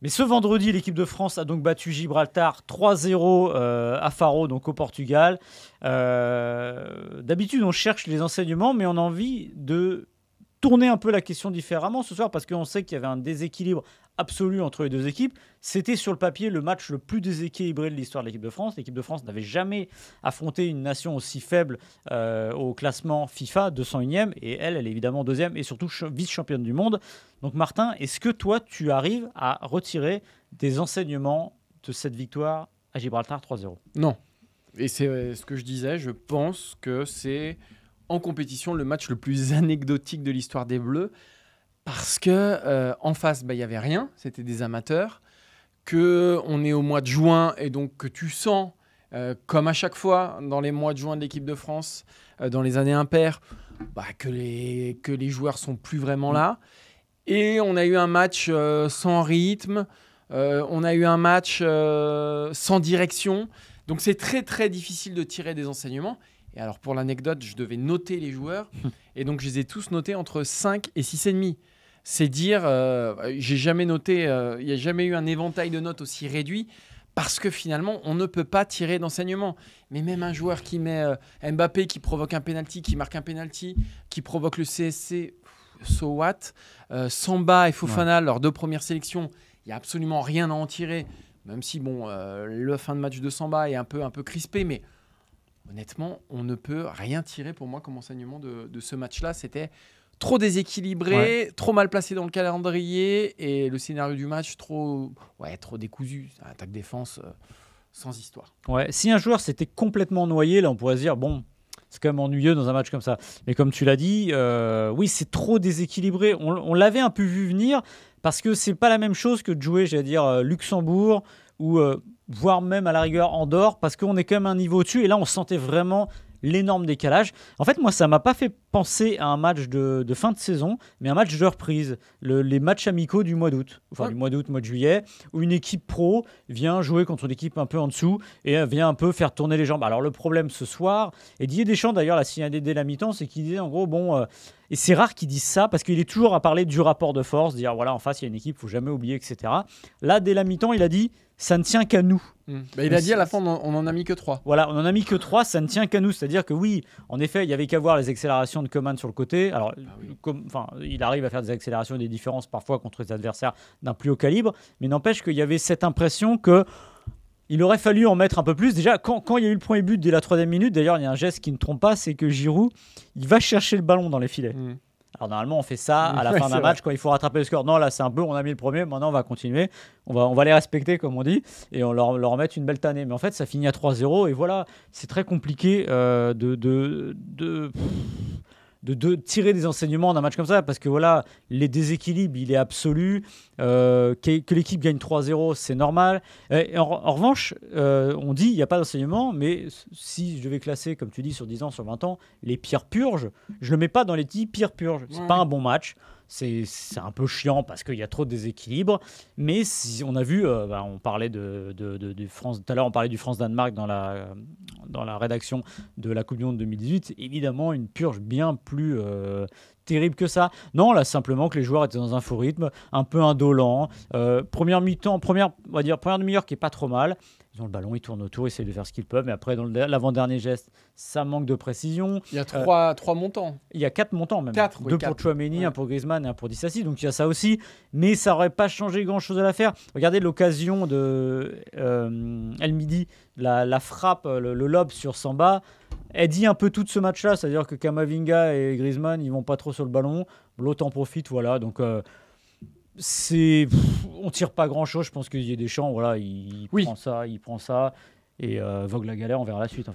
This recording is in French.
Mais ce vendredi, l'équipe de France a donc battu Gibraltar 3-0 euh, à Faro, donc au Portugal. Euh, d'habitude, on cherche les enseignements, mais on a envie de tourner un peu la question différemment ce soir parce qu'on sait qu'il y avait un déséquilibre absolu entre les deux équipes. C'était sur le papier le match le plus déséquilibré de l'histoire de l'équipe de France. L'équipe de France n'avait jamais affronté une nation aussi faible euh, au classement FIFA 201e et elle, elle est évidemment deuxième et surtout vice-championne du monde. Donc Martin, est-ce que toi, tu arrives à retirer des enseignements de cette victoire à Gibraltar 3-0 Non. Et c'est euh, ce que je disais, je pense que c'est en compétition le match le plus anecdotique de l'histoire des Bleus parce que euh, en face, bah, il n'y avait rien, c'était des amateurs, que on est au mois de juin et donc que tu sens, euh, comme à chaque fois dans les mois de juin de l'équipe de France, euh, dans les années impaires, bah, que, les, que les joueurs sont plus vraiment là. Et on a eu un match sans rythme, on a eu un match sans direction. Donc c'est très très difficile de tirer des enseignements alors, pour l'anecdote, je devais noter les joueurs. et donc, je les ai tous notés entre 5 et 6,5. C'est dire, euh, j'ai jamais noté, euh, il n'y a jamais eu un éventail de notes aussi réduit parce que finalement, on ne peut pas tirer d'enseignement. Mais même un joueur qui met euh, Mbappé, qui provoque un penalty, qui marque un penalty, qui provoque le CSC, so what Samba et Fofana, leurs deux premières sélections, il n'y a absolument rien à en tirer. Même si, bon, le fin de match de Samba est un peu, un peu crispé, mais honnêtement, on ne peut rien tirer pour moi comme enseignement de, ce match-là. C'était trop déséquilibré, trop mal placé dans le calendrier et le scénario du match trop, ouais, trop décousu. Attaque-défense euh, sans histoire. Ouais, si un joueur s'était complètement noyé, là, on pourrait se dire, bon, c'est quand même ennuyeux dans un match comme ça. Mais comme tu l'as dit, euh, oui, c'est trop déséquilibré. On, l'avait un peu vu venir parce que c'est pas la même chose que de jouer, j'allais dire, euh, Luxembourg ou voire même à la rigueur en dehors parce qu'on est quand même un niveau au-dessus. Et là, on sentait vraiment l'énorme décalage. En fait, moi, ça m'a pas fait penser à un match de, fin de saison, mais un match de reprise. les matchs amicaux du mois d'août, enfin du mois d'août, mois de juillet, où une équipe pro vient jouer contre une équipe un peu en dessous et euh, vient un peu faire tourner les jambes. Alors le problème ce soir, et Didier Deschamps d'ailleurs l'a signalé dès la mi-temps, c'est qu'il disait en gros, bon, euh, et c'est rare qu'il dise ça parce qu'il est toujours à parler du rapport de force, dire voilà, en face, il y a une équipe, faut jamais oublier, etc. Là, dès la mi-temps, il a dit ça ne tient qu'à nous. Mm. Bah, il a dit à la fin, on n'en a mis que trois. Voilà, on n'en a mis que trois, ça ne tient qu'à nous. C'est-à-dire que oui, en effet, il y avait qu'à voir les accélérations de Coman sur le côté. Alors, ah il arrive à faire des accélérations et des différences parfois contre les adversaires d'un plus haut calibre, mais n'empêche qu'il y avait cette impression que il aurait fallu en mettre un peu plus. Déjà, quand, il y a eu le premier but dès la troisième minute, d'ailleurs, il y a un geste qui ne trompe pas, c'est que Giroud, il va chercher le ballon dans les filets. Mm. Alors normalement, on fait ça à la fin d'un match quand il faut rattraper le score. Non, là, c'est un peu, on a mis le premier, maintenant on va continuer, on va, on va les respecter comme on dit, et on leur, leur mettre une belle tannée. Mais en fait, ça finit à 3-0, et voilà, c'est très compliqué euh, de, de, de, de, tirer des enseignements d'un match comme ça, parce que voilà, les déséquilibres, il est absolu. Euh, que, l'équipe gagne 3-0, c'est normal. en, revanche, euh, on dit il n'y a pas d'enseignement, mais si je vais classer, comme tu dis, sur 10 ans, sur 20 ans, les pires purges, je ne le mets pas dans les 10 pires purges. C'est n'est pas un bon match. C'est un peu chiant parce qu'il y a trop de déséquilibre. Mais si on a vu, euh, bah, on parlait de, France, tout à l'heure on parlait du France-Danemark dans la, dans la rédaction de la Coupe du Monde 2018, évidemment une purge bien plus euh, terrible que ça. Non, là, simplement que les joueurs étaient dans un faux rythme, un peu indolent. Euh, première mi-temps, première, on va dire, première demi-heure qui est pas trop mal le ballon, ils tourne autour, ils essayent de faire ce qu'ils peuvent. Mais après, dans l'avant-dernier geste, ça manque de précision. Il y a euh, trois, montants. Il y a quatre montants même. Quatre, pour Chouameni, un pour Griezmann et un pour Dissassi. Donc il y a ça aussi. Mais ça n'aurait pas changé grand-chose à l'affaire. Regardez l'occasion de euh, El Midi, la, frappe, euh, le, lob sur Samba. Elle dit un peu tout de ce match-là. C'est-à-dire que Kamavinga et Griezmann, ils vont pas trop sur le ballon. L'autre en profite, voilà. Donc. Euh, c'est on tire pas grand chose. Je pense qu'il y a des champs, voilà, il, prend ça, il prend ça et euh, vogue la galère. On verra la suite.